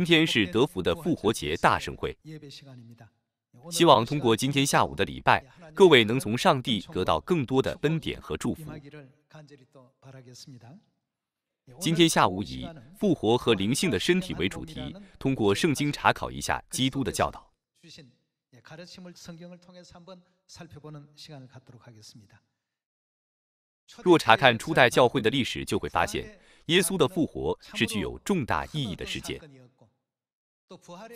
今天是德福的复活节大盛会。希望通过今天下午的礼拜，各位能从上帝得到更多的恩典和祝福。今天下午以复活和灵性的身体为主题，通过圣经查考一下基督的教导。若查看初代教会的历史，就会发现耶稣的复活是具有重大意义的事件。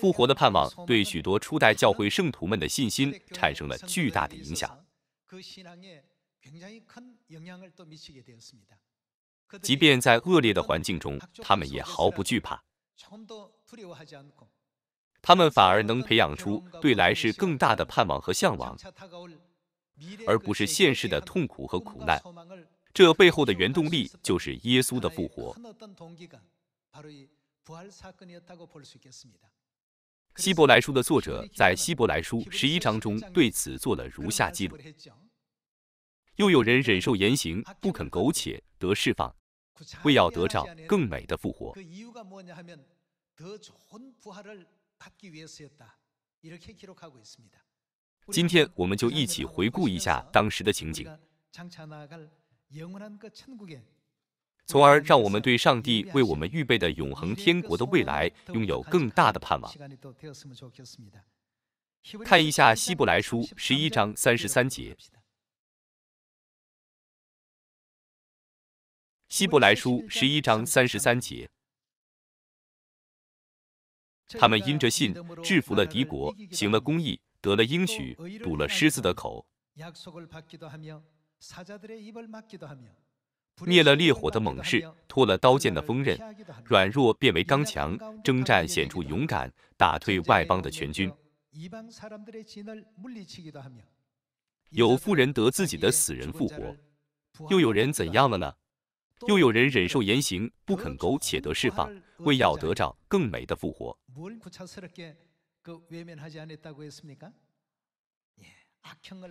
复活的盼望对许多初代教会圣徒们的信心产生了巨大的影响。即便在恶劣的环境中，他们也毫不惧怕。他们反而能培养出对来世更大的盼望和向往，而不是现世的痛苦和苦难。这背后的原动力就是耶稣的复活。希伯来书的作者在希伯来书十一章中对此做了如下记录：又有人忍受言行，不肯苟且得释放，为要得照更美的复活。今天，我们就一起回顾一下当时的情景。从而让我们对上帝为我们预备的永恒天国的未来拥有更大的盼望。看一下希伯来书十一章三十三节。希伯来书十一章三十三节。他们因着信制服了敌国，行了公义，得了应许，堵了狮子的口。灭了烈火的猛士，脱了刀剑的锋刃，软弱变为刚强，征战显出勇敢，打退外邦的全军。有富人得自己的死人复活，又有人怎样了呢？又有人忍受严刑，不肯苟且得释放，为要得着更美的复活。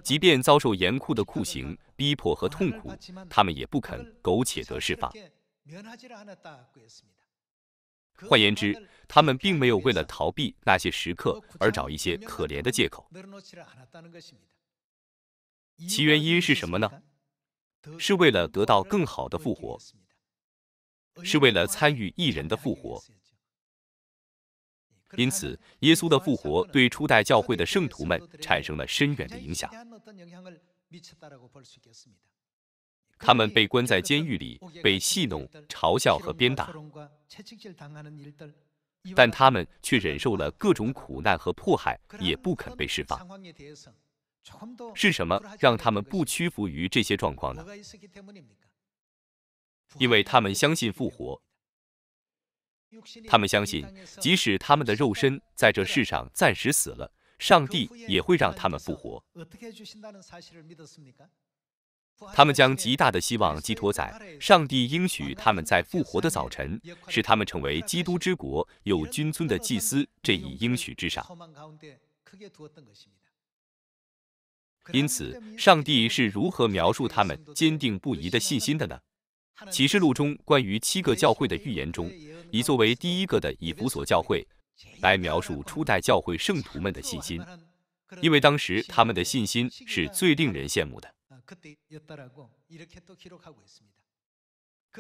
即便遭受严酷的酷刑、逼迫和痛苦，他们也不肯苟且得释放。换言之，他们并没有为了逃避那些时刻而找一些可怜的借口。其原因是什么呢？是为了得到更好的复活，是为了参与艺人的复活。因此，耶稣的复活对初代教会的圣徒们产生了深远的影响。他们被关在监狱里，被戏弄、嘲笑和鞭打，但他们却忍受了各种苦难和迫害，也不肯被释放。是什么让他们不屈服于这些状况呢？因为他们相信复活。他们相信，即使他们的肉身在这世上暂时死了，上帝也会让他们复活。他们将极大的希望寄托在上帝应许他们在复活的早晨使他们成为基督之国有君尊的祭司这一应许之上。因此，上帝是如何描述他们坚定不移的信心的呢？启示录中关于七个教会的预言中，以作为第一个的以弗所教会来描述初代教会圣徒们的信心，因为当时他们的信心是最令人羡慕的。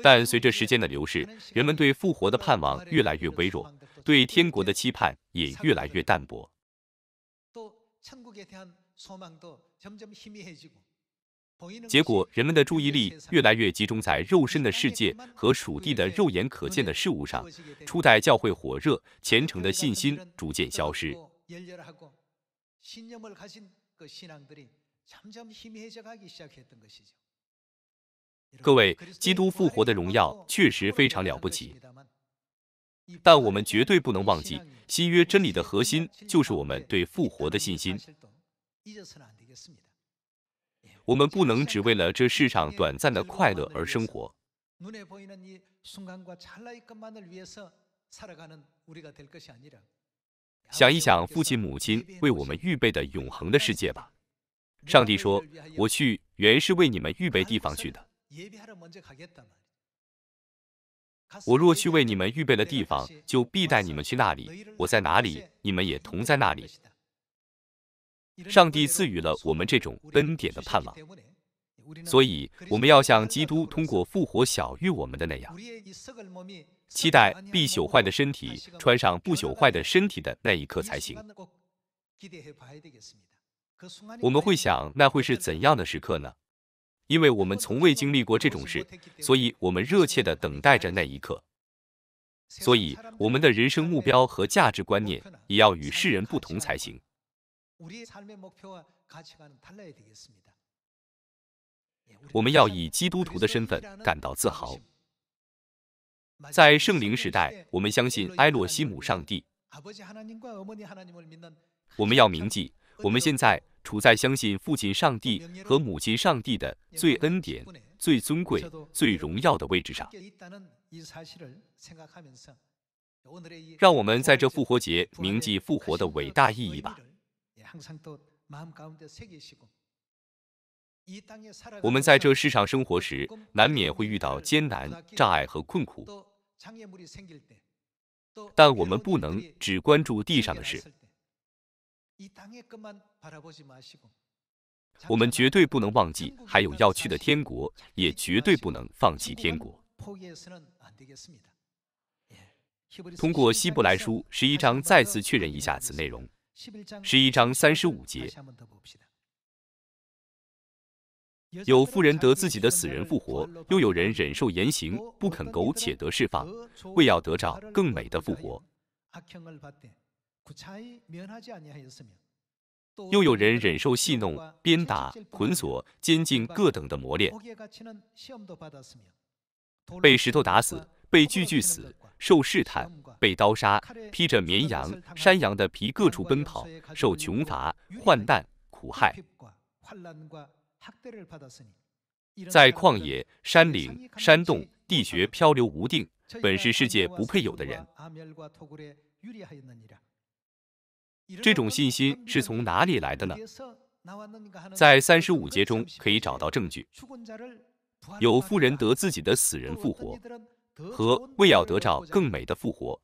但随着时间的流逝，人们对复活的盼望越来越微弱，对天国的期盼也越来越淡薄。结果，人们的注意力越来越集中在肉身的世界和属地的肉眼可见的事物上。初代教会火热虔诚的信心逐渐消失。各位，基督复活的荣耀确实非常了不起，但我们绝对不能忘记，新约真理的核心就是我们对复活的信心。我们不能只为了这世上短暂的快乐而生活。想一想，父亲母亲为我们预备的永恒的世界吧。上帝说：“我去，原是为你们预备地方去的。我若去为你们预备了地方，就必带你们去那里。我在哪里，你们也同在那里。”上帝赐予了我们这种奔点的盼望，所以我们要像基督通过复活小玉我们的那样，期待必朽坏的身体穿上不朽坏的身体的那一刻才行。我们会想，那会是怎样的时刻呢？因为我们从未经历过这种事，所以我们热切地等待着那一刻。所以，我们的人生目标和价值观念也要与世人不同才行。我们要以基督徒的身份感到自豪。在圣灵时代，我们相信埃洛西姆上帝。我们要铭记，我们现在处在相信父亲上帝和母亲上帝的最恩典、最尊贵、最荣耀的位置上。让我们在这复活节铭记复活的伟大意义吧。我们在这世上生活时，难免会遇到艰难、障碍和困苦，但我们不能只关注地上的事。我们绝对不能忘记还有要去的天国，也绝对不能放弃天国。通过希伯来书十一章再次确认一下此内容。十一章三十五节，有富人得自己的死人复活，又有人忍受严刑，不肯苟且得释放，为要得着更美的复活；又有人忍受戏弄、鞭打、捆锁、监禁各等的磨练，被石头打死，被锯锯死。受试探，被刀杀，披着绵羊、山羊的皮，各处奔跑，受穷乏、患难、苦害，在旷野、山岭、山洞、地穴漂流无定，本是世界不配有的人。这种信心是从哪里来的呢？在三十五节中可以找到证据：有富人得自己的死人复活。和为要得着更美的复活，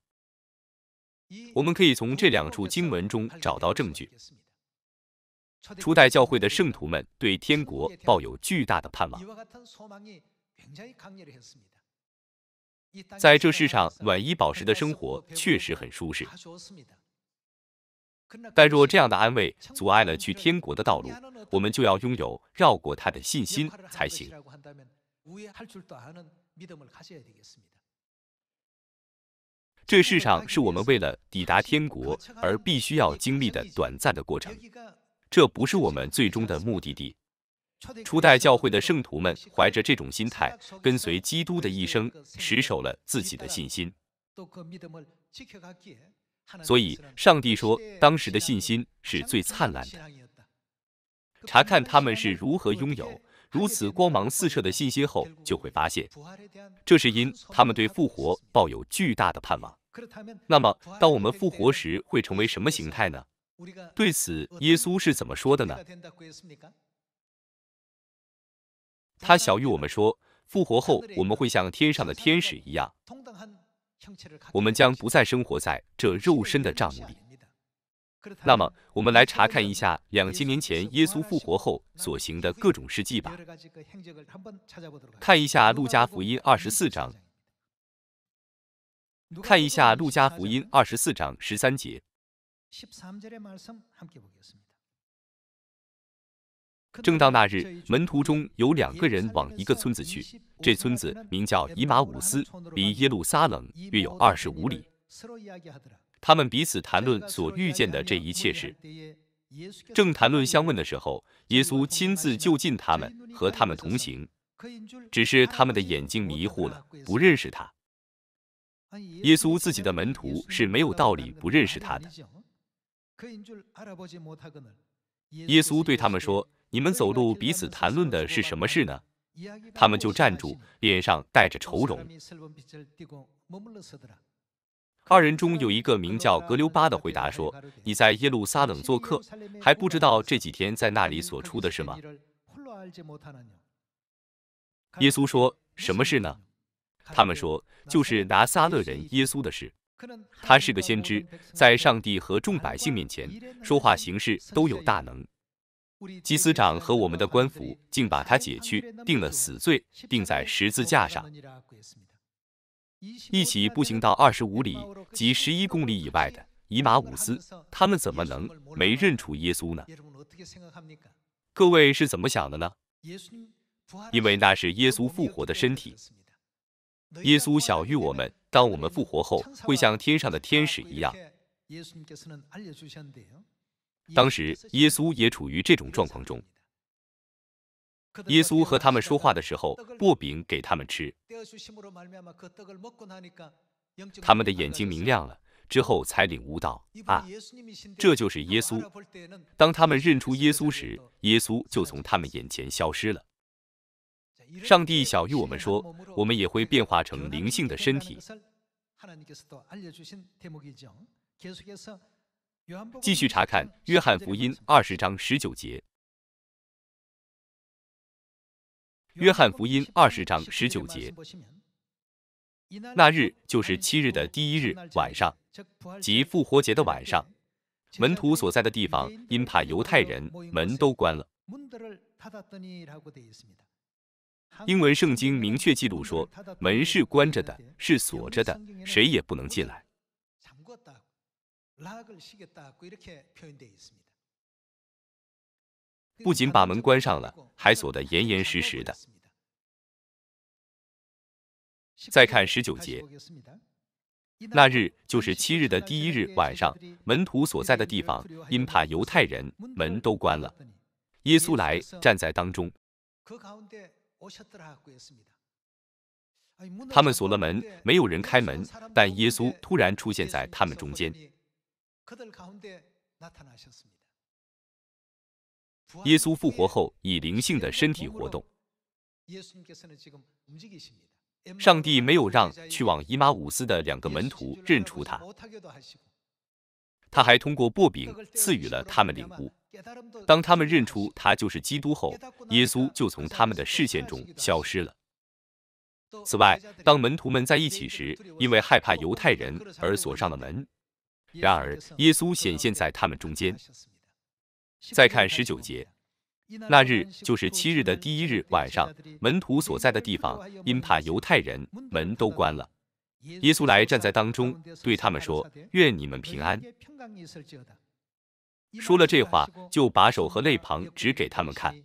我们可以从这两处经文中找到证据。初代教会的圣徒们对天国抱有巨大的盼望。在这世上，暖衣饱食的生活确实很舒适，但若这样的安慰阻碍了去天国的道路，我们就要拥有绕过它的信心才行。这世上是我们为了抵达天国而必须要经历的短暂的过程，这不是我们最终的目的地。初代教会的圣徒们怀着这种心态，跟随基督的一生，持守了自己的信心。所以，上帝说当时的信心是最灿烂的。查看他们是如何拥有。如此光芒四射的信心后，就会发现，这是因他们对复活抱有巨大的盼望。那么，当我们复活时，会成为什么形态呢？对此，耶稣是怎么说的呢？他小于我们说，复活后我们会像天上的天使一样，我们将不再生活在这肉身的帐幕里。那么，我们来查看一下两千年前耶稣复活后所行的各种事迹吧。看一下《路加福音》二十四章，看一下《路加福音》二十四章十三节。正当那日，门徒中有两个人往一个村子去，这村子名叫以马武斯，离耶路撒冷约有二十五里。他们彼此谈论所遇见的这一切事，正谈论相问的时候，耶稣亲自就近他们，和他们同行。只是他们的眼睛迷糊了，不认识他。耶稣自己的门徒是没有道理不认识他的。耶稣对他们说：“你们走路彼此谈论的是什么事呢？”他们就站住，脸上带着愁容。二人中有一个名叫格留巴的，回答说：“你在耶路撒冷做客，还不知道这几天在那里所出的事吗？”耶稣说：“什么事呢？”他们说：“就是拿撒勒人耶稣的事。他是个先知，在上帝和众百姓面前说话行事都有大能。祭司长和我们的官府竟把他解去，定了死罪，钉在十字架上。”一起步行到二十五里，及十一公里以外的以马忤斯，他们怎么能没认出耶稣呢？各位是怎么想的呢？因为那是耶稣复活的身体。耶稣晓谕我们，当我们复活后，会像天上的天使一样。当时耶稣也处于这种状况中。耶稣和他们说话的时候，薄饼给他们吃，他们的眼睛明亮了，之后才领悟到啊，这就是耶稣。当他们认出耶稣时，耶稣就从他们眼前消失了。上帝小于我们说，我们也会变化成灵性的身体。继续查看《约翰福音》二十章十九节。约翰福音二十章十九节，那日就是七日的第一日晚上，即复活节的晚上，门徒所在的地方因怕犹太人，门都关了。英文圣经明确记录说，门是关着的，是锁着的，谁也不能进来。不仅把门关上了，还锁得严严实实的。再看十九节，那日就是七日的第一日晚上，门徒所在的地方因怕犹太人，门都关了。耶稣来站在当中，他们锁了门，没有人开门，但耶稣突然出现在他们中间。耶稣复活后以灵性的身体活动，上帝没有让去往伊马五斯的两个门徒认出他，他还通过薄饼赐予了他们领悟。当他们认出他就是基督后，耶稣就从他们的视线中消失了。此外，当门徒们在一起时，因为害怕犹太人而锁上了门，然而耶稣显现在他们中间。再看十九节，那日就是七日的第一日晚上，门徒所在的地方因怕犹太人，门都关了。耶稣来站在当中，对他们说：“愿你们平安。”说了这话，就把手和肋旁指给他们看。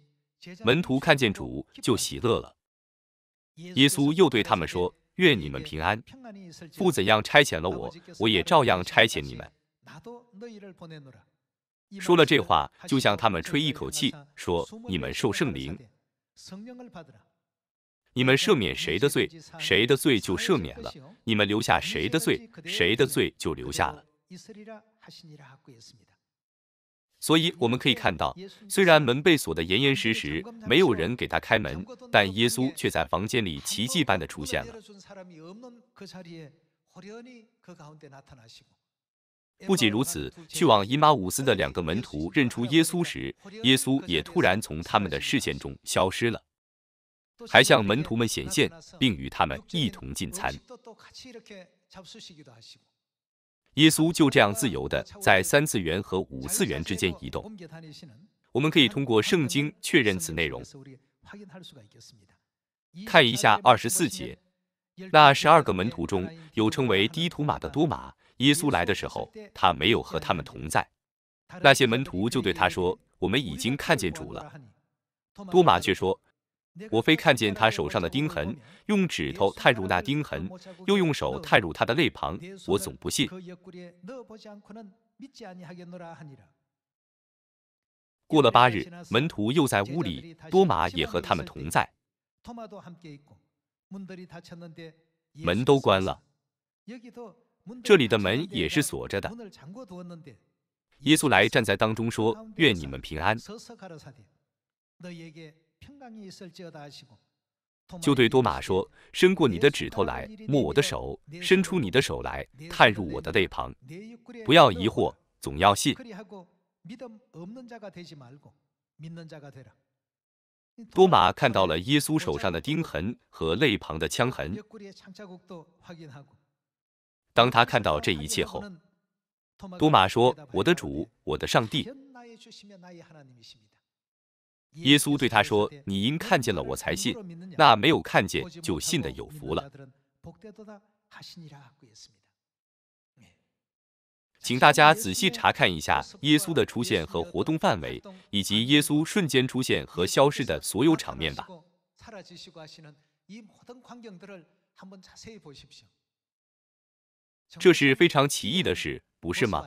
门徒看见主，就喜乐了。耶稣又对他们说：“愿你们平安。父怎样差遣了我，我也照样差遣你们。”说了这话，就像他们吹一口气，说：“你们受圣灵，你们赦免谁的罪，谁的罪就赦免了；你们留下谁的罪，谁的罪就留下了。”所以我们可以看到，虽然门被锁得严严实实，没有人给他开门，但耶稣却在房间里奇迹般的出现了。不仅如此，去往伊马忤斯的两个门徒认出耶稣时，耶稣也突然从他们的视线中消失了，还向门徒们显现，并与他们一同进餐。耶稣就这样自由的在三次元和五次元之间移动。我们可以通过圣经确认此内容。看一下二十四节，那十二个门徒中有称为低图马的多马。耶稣来的时候，他没有和他们同在。那些门徒就对他说：“我们已经看见主了。”多马却说：“我非看见他手上的钉痕，用指头探入那钉痕，又用手探入他的肋旁，我总不信。”过了八日，门徒又在屋里，多马也和他们同在，门都关了。这里的门也是锁着的。耶稣来站在当中说：“愿你们平安。”就对多马说：“伸过你的指头来摸我的手，伸出你的手来探入我的肋旁。不要疑惑，总要信。”多马看到了耶稣手上的钉痕和肋旁的枪痕。当他看到这一切后，多玛说：“我的主，我的上帝。”耶稣对他说：“你因看见了我才信，那没有看见就信的有福了。”请大家仔细查看一下耶稣的出现和活动范围，以及耶稣瞬间出现和消失的所有场面吧。这是非常奇异的事，不是吗？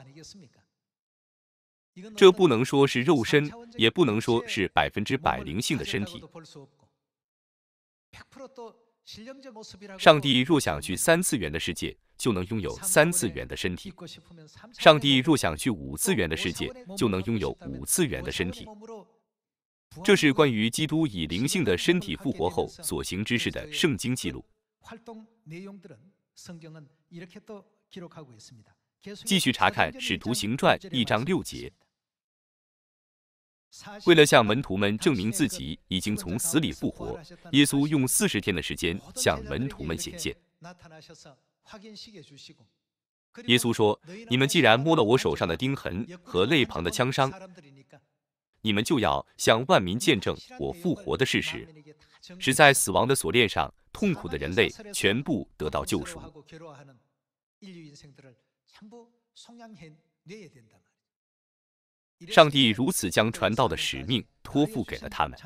这不能说是肉身，也不能说是百分之百灵性的身体。上帝若想去三次元的世界，就能拥有三次元的身体；上帝若想去五次元的世界，就能拥有五次元的身体。这是关于基督以灵性的身体复活后所行之事的圣经记录。继续查看《使徒行传》一章六节。为了向门徒们证明自己已经从死里复活，耶稣用四十天的时间向门徒们显现。耶稣说：“你们既然摸了我手上的钉痕和肋旁的枪伤，你们就要向万民见证我复活的事实，使在死亡的锁链上痛苦的人类全部得到救赎。”上帝如此将传道的使命托付给了他们。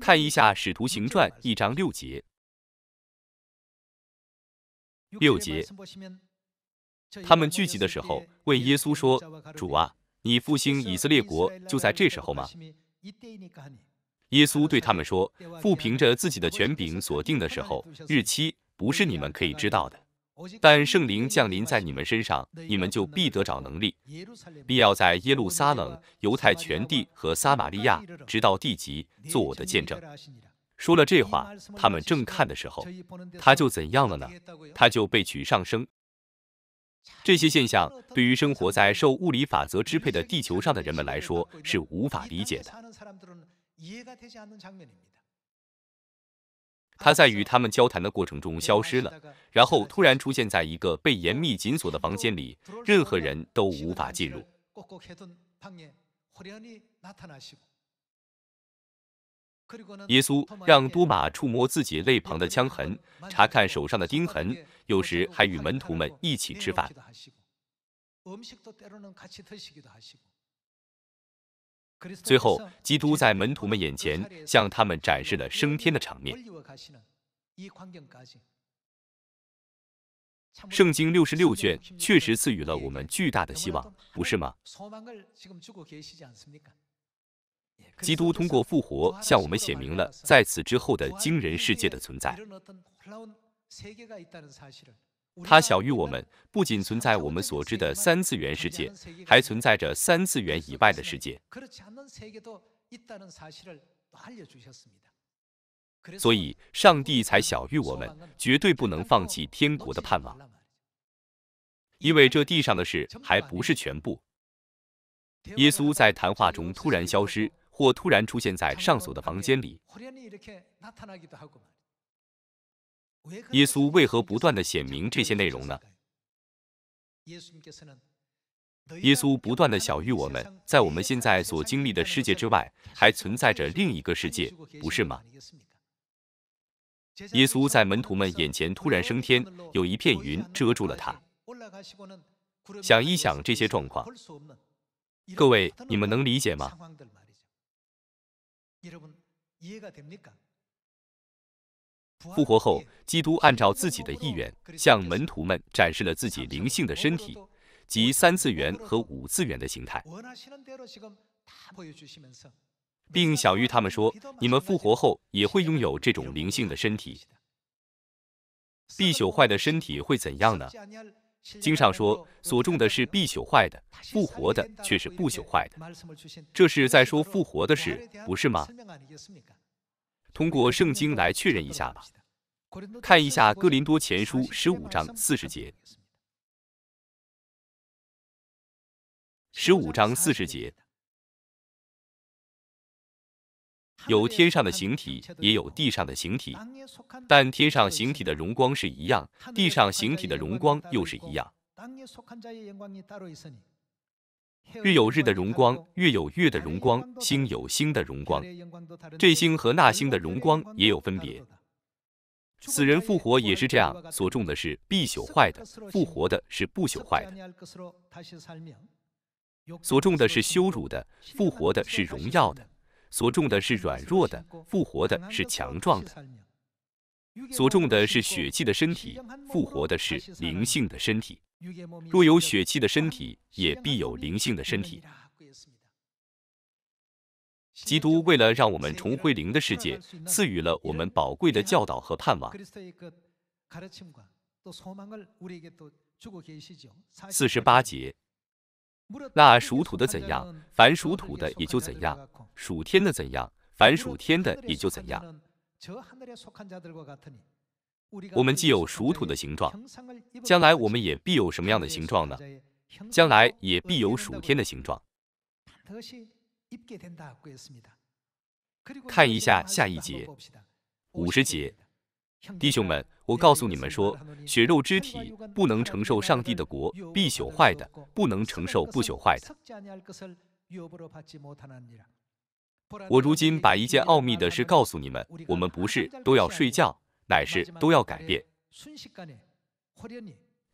看一下《使徒行传》一章六节。六节，他们聚集的时候，问耶稣说：“主啊，你复兴以色列国，就在这时候吗？”耶稣对他们说：“父凭着自己的权柄所定的时候，日期不是你们可以知道的。”但圣灵降临在你们身上，你们就必得找能力，必要在耶路撒冷、犹太全地和撒玛利亚，直到地极，做我的见证。说了这话，他们正看的时候，他就怎样了呢？他就被举上升。这些现象对于生活在受物理法则支配的地球上的人们来说是无法理解的。他在与他们交谈的过程中消失了，然后突然出现在一个被严密紧锁的房间里，任何人都无法进入。耶稣让多马触摸自己肋旁的枪痕，查看手上的钉痕，有时还与门徒们一起吃饭。最后，基督在门徒们眼前向他们展示了升天的场面。圣经六十六卷确实赐予了我们巨大的希望，不是吗？基督通过复活向我们写明了在此之后的惊人世界的存在。它小于我们，不仅存在我们所知的三次元世界，还存在着三次元以外的世界。所以，上帝才小于我们，绝对不能放弃天国的盼望，因为这地上的事还不是全部。耶稣在谈话中突然消失，或突然出现在上锁的房间里。耶稣为何不断的显明这些内容呢？耶稣不断的小喻我们在我们现在所经历的世界之外，还存在着另一个世界，不是吗？耶稣在门徒们眼前突然升天，有一片云遮住了他。想一想这些状况，各位，你们能理解吗？复活后，基督按照自己的意愿向门徒们展示了自己灵性的身体及三次元和五次元的形态，并小于他们说：“你们复活后也会拥有这种灵性的身体。必朽坏的身体会怎样呢？经上说，所中的是必朽坏的，复活的却是不朽坏的。这是在说复活的事，不是吗？”通过圣经来确认一下吧，看一下《哥林多前书》十五章四十节。十五章四十节，有天上的形体，也有地上的形体，但天上形体的荣光是一样，地上形体的荣光又是一样。日有日的荣光，月有月的荣光，星有星的荣光。这星和那星的荣光也有分别。死人复活也是这样：所种的是必朽坏的，复活的是不朽坏的；所种的是羞辱的，复活的是荣耀的；所种的是软弱的，复活的是强壮的；所种的是血气的身体，复活的是灵性的身体。若有血气的身体，也必有灵性的身体。基督为了让我们重回灵的世界，赐予了我们宝贵的教导和盼望。四十八节，那属土的怎样，凡属土的也就怎样；属天的怎样，凡属天的也就怎样。我们既有属土的形状，将来我们也必有什么样的形状呢？将来也必有属天的形状。看一下下一节，五十节。弟兄们，我告诉你们说，血肉之体不能承受上帝的国，必朽坏的；不能承受不朽坏的。我如今把一件奥秘的事告诉你们：我们不是都要睡觉？乃是都要改变。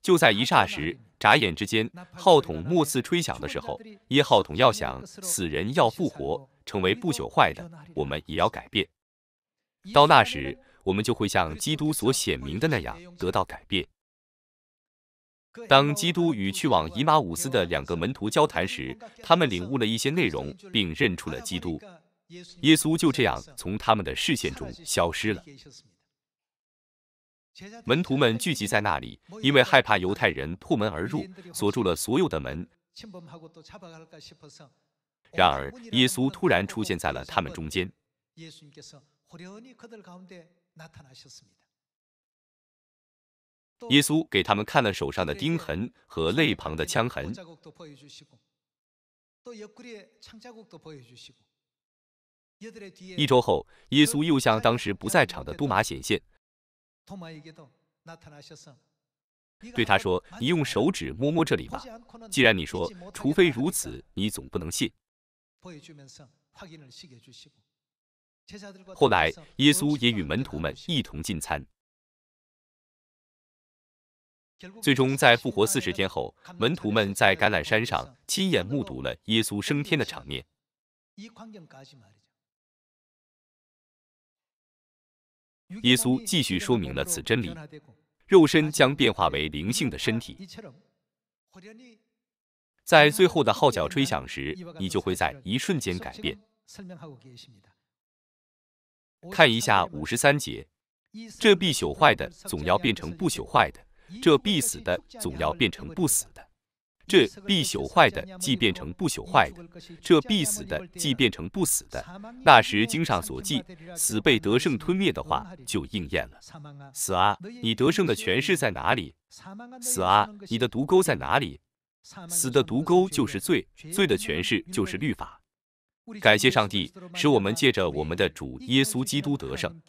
就在一霎时，眨眼之间，号筒末次吹响的时候，耶号筒要响，死人要复活，成为不朽坏的。我们也要改变。到那时，我们就会像基督所显明的那样得到改变。当基督与去往以马忤斯的两个门徒交谈时，他们领悟了一些内容，并认出了基督。耶稣就这样从他们的视线中消失了。门徒们聚集在那里，因为害怕犹太人破门而入，锁住了所有的门。然而，耶稣突然出现在了他们中间。耶稣给他们看了手上的钉痕和肋旁的枪痕。一周后，耶稣又向当时不在场的杜马显现。对他说：“你用手指摸摸这里吧。既然你说除非如此，你总不能信。”后来，耶稣也与门徒们一同进餐。最终，在复活四十天后，门徒们在橄榄山上亲眼目睹了耶稣升天的场面。耶稣继续说明了此真理：肉身将变化为灵性的身体，在最后的号角吹响时，你就会在一瞬间改变。看一下五十三节：这必朽坏的，总要变成不朽坏的；这必死的，总要变成不死的。这必朽坏的，即变成不朽坏的；这必死的，即变成不死的。那时经上所记，死被得胜吞灭的话，就应验了。死啊，你得胜的权势在哪里？死啊，你的毒钩在哪里？死的毒钩就是罪，罪的权势就是律法。感谢上帝，使我们借着我们的主耶稣基督得胜。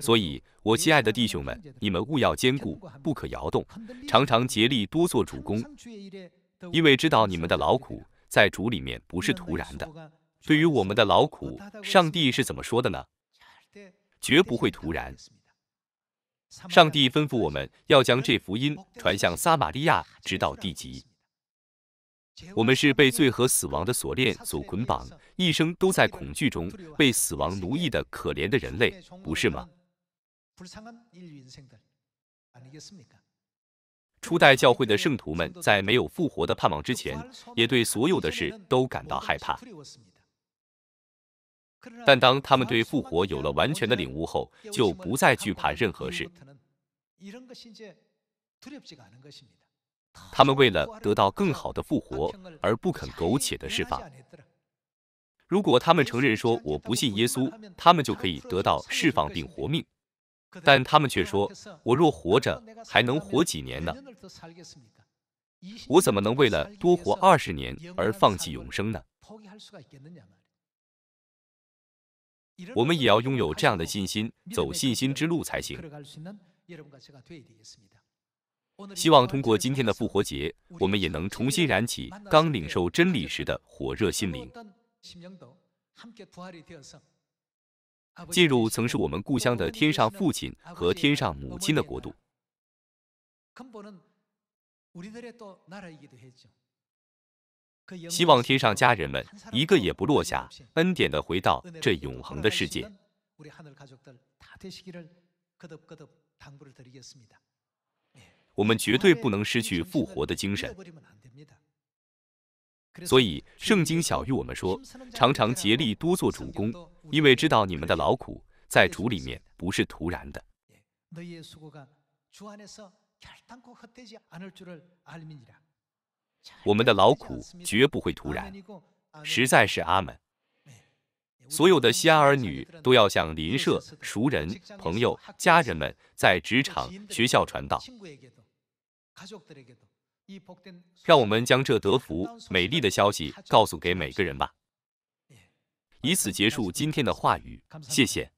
所以，我亲爱的弟兄们，你们务要坚固，不可摇动，常常竭力多做主公，因为知道你们的劳苦在主里面不是徒然的。对于我们的劳苦，上帝是怎么说的呢？绝不会徒然。上帝吩咐我们要将这福音传向撒玛利亚直到地极。我们是被罪和死亡的锁链所捆绑，一生都在恐惧中被死亡奴役的可怜的人类，不是吗？初代教会的圣徒们在没有复活的盼望之前，也对所有的事都感到害怕。但当他们对复活有了完全的领悟后，就不再惧怕任何事。他们为了得到更好的复活而不肯苟且的释放。如果他们承认说我不信耶稣，他们就可以得到释放并活命。但他们却说：“我若活着，还能活几年呢？我怎么能为了多活二十年而放弃永生呢？”我们也要拥有这样的信心，走信心之路才行。希望通过今天的复活节，我们也能重新燃起刚领受真理时的火热心灵。进入曾是我们故乡的天上父亲和天上母亲的国度。希望天上家人们一个也不落下，恩典的回到这永恒的世界。我们绝对不能失去复活的精神。所以圣经小于我们说，常常竭力多做主公，因为知道你们的劳苦，在主里面不是徒然的。我们的劳苦绝不会突然，实在是阿门。所有的西安儿女都要向邻舍、熟人、朋友、家人们在职场、学校传道。让我们将这德福、美丽的消息告诉给每个人吧。以此结束今天的话语，谢谢。